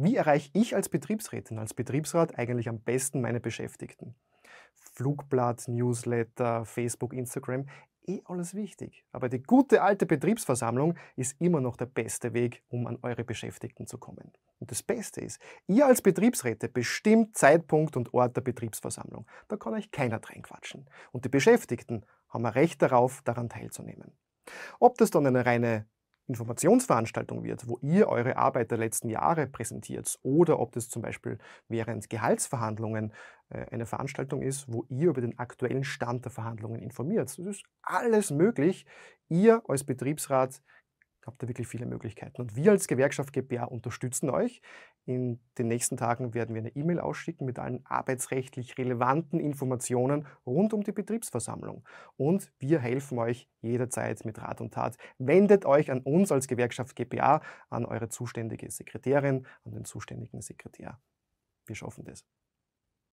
Wie erreiche ich als Betriebsrätin, als Betriebsrat eigentlich am besten meine Beschäftigten? Flugblatt, Newsletter, Facebook, Instagram, eh alles wichtig. Aber die gute alte Betriebsversammlung ist immer noch der beste Weg, um an eure Beschäftigten zu kommen. Und das Beste ist, ihr als Betriebsräte bestimmt Zeitpunkt und Ort der Betriebsversammlung. Da kann euch keiner quatschen. Und die Beschäftigten haben ein Recht darauf, daran teilzunehmen. Ob das dann eine reine Informationsveranstaltung wird, wo ihr eure Arbeit der letzten Jahre präsentiert oder ob das zum Beispiel während Gehaltsverhandlungen äh, eine Veranstaltung ist, wo ihr über den aktuellen Stand der Verhandlungen informiert. Es ist alles möglich. Ihr als Betriebsrat habt ihr wirklich viele Möglichkeiten. Und wir als Gewerkschaft GPA unterstützen euch. In den nächsten Tagen werden wir eine E-Mail ausschicken mit allen arbeitsrechtlich relevanten Informationen rund um die Betriebsversammlung. Und wir helfen euch jederzeit mit Rat und Tat. Wendet euch an uns als Gewerkschaft GPA, an eure zuständige Sekretärin, an den zuständigen Sekretär. Wir schaffen das.